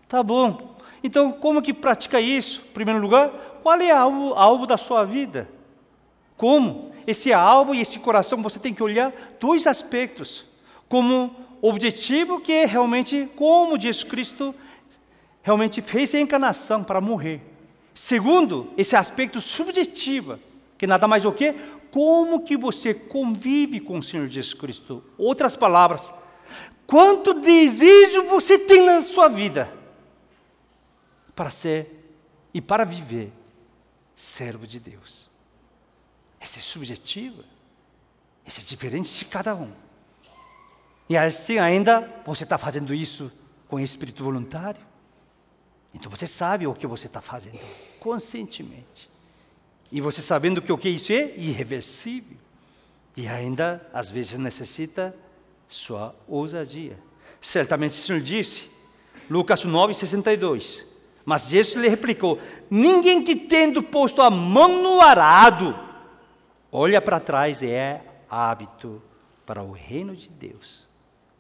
Speaker 1: Tá bom. Então, como que pratica isso? Em primeiro lugar, qual é o alvo, alvo da sua vida? Como? Esse alvo e esse coração, você tem que olhar dois aspectos. Como objetivo que é realmente como Jesus Cristo realmente fez a encarnação para morrer. Segundo, esse aspecto subjetivo, que nada mais é o que como que você convive com o Senhor Jesus Cristo. Outras palavras, quanto desejo você tem na sua vida para ser e para viver servo de Deus. Esse é subjetivo, esse é diferente de cada um. E assim ainda você está fazendo isso com espírito voluntário. Então você sabe o que você está fazendo conscientemente. E você sabendo que o que isso é irreversível. E ainda, às vezes, necessita sua ousadia. Certamente o Senhor disse, Lucas 9, 62. Mas Jesus lhe replicou: Ninguém que tendo posto a mão no arado, olha para trás, é hábito para o reino de Deus.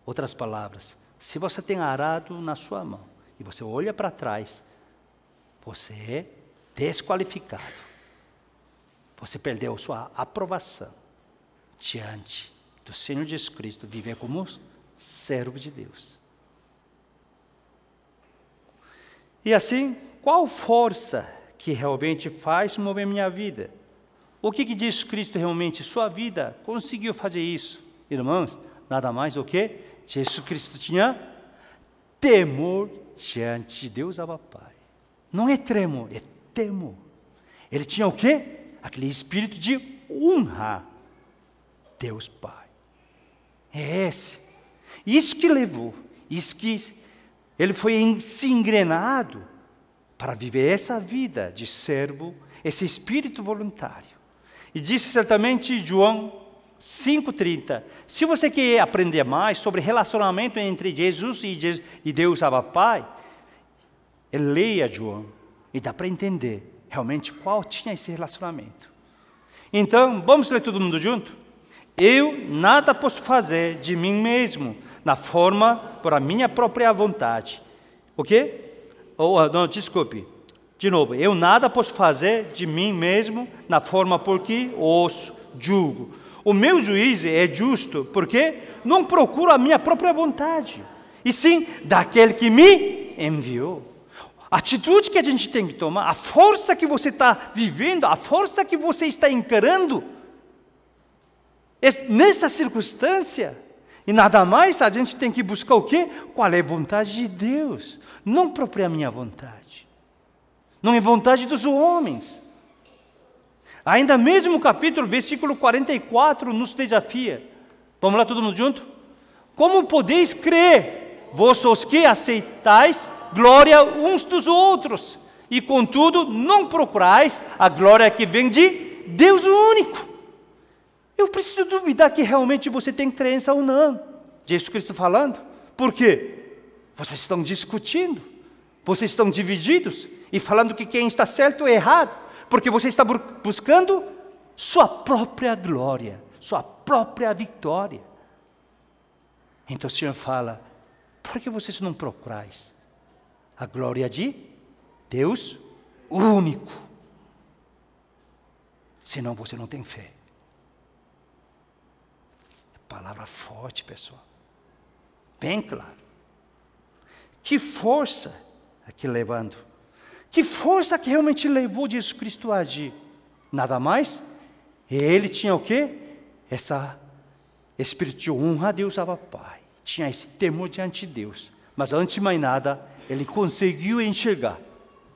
Speaker 1: Outras palavras, se você tem arado na sua mão e você olha para trás, você é desqualificado. Você perdeu sua aprovação diante do Senhor Jesus Cristo, viver como servo de Deus. E assim, qual força que realmente faz mover minha vida? O que, que diz Cristo realmente? Sua vida conseguiu fazer isso, irmãos? Nada mais do que Jesus Cristo tinha temor diante de Deus Abba Pai. Não é tremor, é temor. Ele tinha o quê? Aquele espírito de honra. Deus Pai. É esse. Isso que levou, isso que ele foi se engrenado para viver essa vida de servo, esse espírito voluntário. E disse certamente João 5,30. Se você quer aprender mais sobre relacionamento entre Jesus e Deus Abba Pai, leia João e dá para entender realmente qual tinha esse relacionamento. Então, vamos ler todo mundo junto? Eu nada posso fazer de mim mesmo, na forma por a minha própria vontade. Ok? Oh, oh, não, desculpe. De novo, eu nada posso fazer de mim mesmo, na forma por que ouço, julgo o meu juiz é justo, porque não procuro a minha própria vontade, e sim daquele que me enviou. A atitude que a gente tem que tomar, a força que você está vivendo, a força que você está encarando, nessa circunstância, e nada mais, a gente tem que buscar o quê? Qual é a vontade de Deus, não própria minha vontade, não é vontade dos homens. Ainda mesmo capítulo, versículo 44, nos desafia. Vamos lá, todo mundo junto? Como podeis crer, vós os que aceitais glória uns dos outros, e contudo não procurais a glória que vem de Deus único? Eu preciso duvidar que realmente você tem crença ou não. Jesus Cristo falando. Por quê? Vocês estão discutindo, vocês estão divididos e falando que quem está certo ou é errado porque você está buscando sua própria glória, sua própria vitória. Então o Senhor fala: por que vocês não procurais a glória de Deus único? Senão você não tem fé. É palavra forte, pessoal. Bem claro. Que força aqui é levando que força que realmente levou Jesus Cristo a agir? Nada mais. Ele tinha o quê? Essa espírito de honra a Deus Abba Pai. Tinha esse temor diante de Deus. Mas antes de mais nada, ele conseguiu enxergar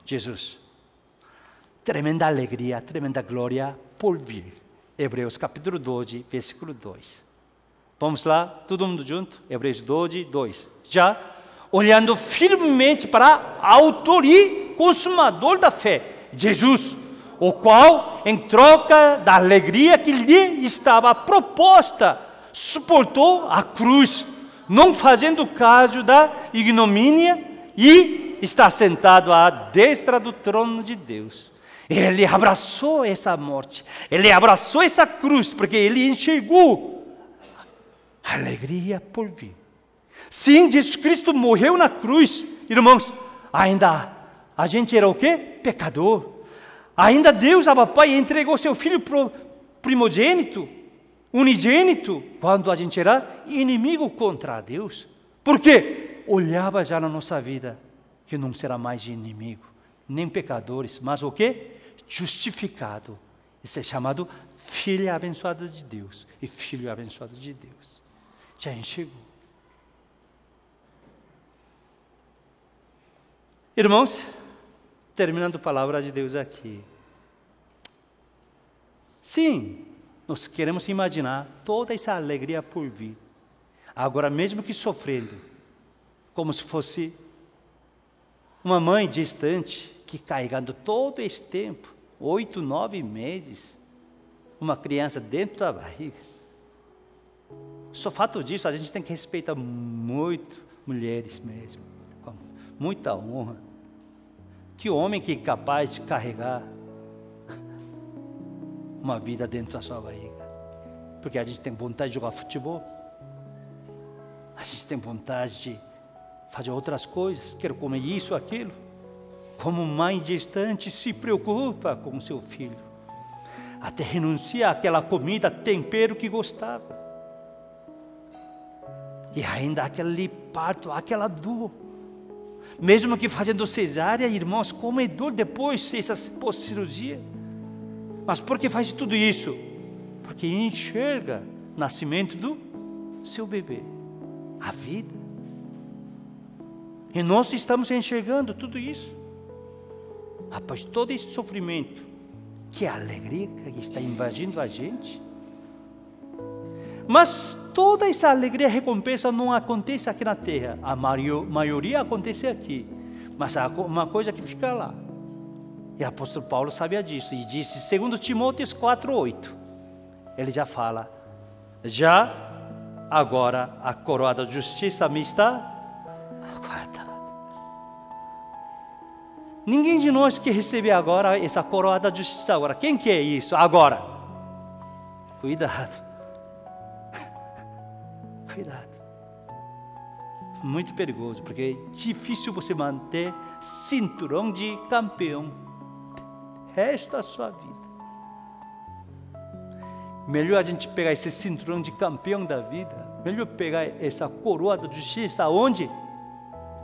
Speaker 1: Jesus. Tremenda alegria, tremenda glória por vir. Hebreus capítulo 12, versículo 2. Vamos lá, todo mundo junto? Hebreus 12, 2. Já olhando firmemente para a autoridade consumador da fé, Jesus, o qual, em troca da alegria que lhe estava proposta, suportou a cruz, não fazendo caso da ignomínia, e está sentado à destra do trono de Deus. Ele abraçou essa morte, ele abraçou essa cruz, porque ele enxergou a alegria por vir. Sim, Jesus Cristo morreu na cruz, irmãos, ainda a gente era o quê? Pecador. Ainda Deus, Abba Pai, entregou seu filho primogênito, unigênito, quando a gente era inimigo contra Deus. Por quê? olhava já na nossa vida que não será mais inimigo, nem pecadores, mas o quê? Justificado. Isso é chamado filha abençoada de Deus e filho abençoado de Deus. Já enxergou. Irmãos, terminando a palavra de Deus aqui. Sim, nós queremos imaginar toda essa alegria por vir. Agora, mesmo que sofrendo, como se fosse uma mãe distante que carregando todo esse tempo, oito, nove meses, uma criança dentro da barriga. Só fato disso, a gente tem que respeitar muito mulheres mesmo, com muita honra que homem que é capaz de carregar uma vida dentro da sua barriga. Porque a gente tem vontade de jogar futebol. A gente tem vontade de fazer outras coisas. Quero comer isso, aquilo. Como mãe distante se preocupa com seu filho. Até renuncia àquela comida, tempero que gostava. E ainda aquele parto, aquela dor. Mesmo que fazendo cesárea, irmãos, como é dor depois essa cirurgia Mas por que faz tudo isso? Porque enxerga o nascimento do seu bebê, a vida. E nós estamos enxergando tudo isso. Após todo esse sofrimento, que alegria que está invadindo a gente. Mas toda essa alegria e recompensa não acontece aqui na terra. A maioria acontece aqui. Mas há uma coisa que fica lá. E o apóstolo Paulo sabia disso. E disse, segundo Timóteo 4,8, ele já fala, já agora a coroa da justiça me está aguardada. Ninguém de nós que receber agora essa coroa da justiça agora. Quem quer é isso? Agora. Cuidado cuidado. Muito perigoso, porque é difícil você manter cinturão de campeão. Resta a sua vida. Melhor a gente pegar esse cinturão de campeão da vida. Melhor pegar essa coroa da justiça. Onde?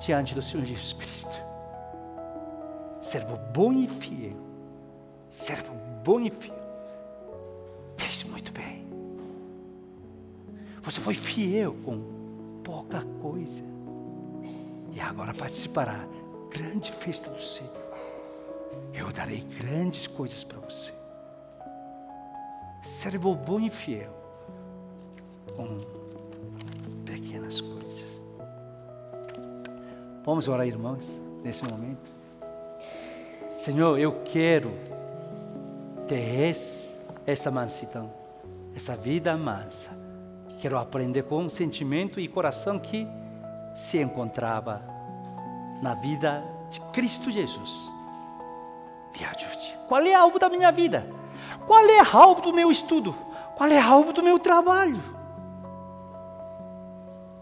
Speaker 1: Diante do Senhor Jesus Cristo. Servo bom e fiel. Servo bom e fiel. Fez muito bem. Você foi fiel com pouca coisa. E agora participará grande festa do Senhor. Eu darei grandes coisas para você. Servo bom e fiel com pequenas coisas. Vamos orar, irmãos, nesse momento. Senhor, eu quero ter essa mansidão, essa vida mansa Quero aprender com o sentimento e coração que se encontrava na vida de Cristo Jesus. Me ajude. Qual é alvo da minha vida? Qual é alvo do meu estudo? Qual é alvo do meu trabalho?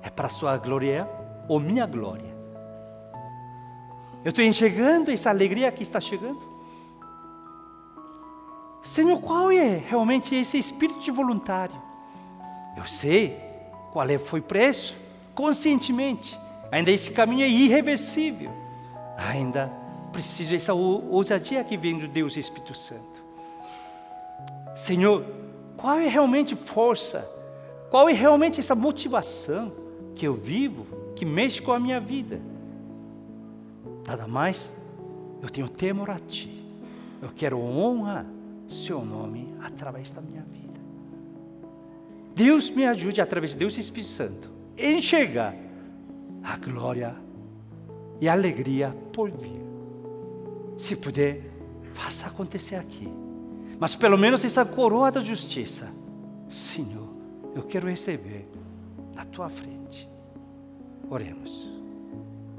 Speaker 1: É para sua glória ou minha glória? Eu estou enxergando essa alegria que está chegando? Senhor, qual é realmente esse espírito voluntário? Eu sei qual é, foi o preço, conscientemente. Ainda esse caminho é irreversível. Ainda preciso dessa ousadia que vem de Deus e Espírito Santo. Senhor, qual é realmente força? Qual é realmente essa motivação que eu vivo, que mexe com a minha vida? Nada mais, eu tenho temor a Ti. Eu quero honrar Seu nome através da minha vida. Deus me ajude através de Deus e Espírito Santo enxergar a glória e a alegria por vir. Se puder, faça acontecer aqui. Mas pelo menos essa coroa da justiça, Senhor, eu quero receber na tua frente. Oremos.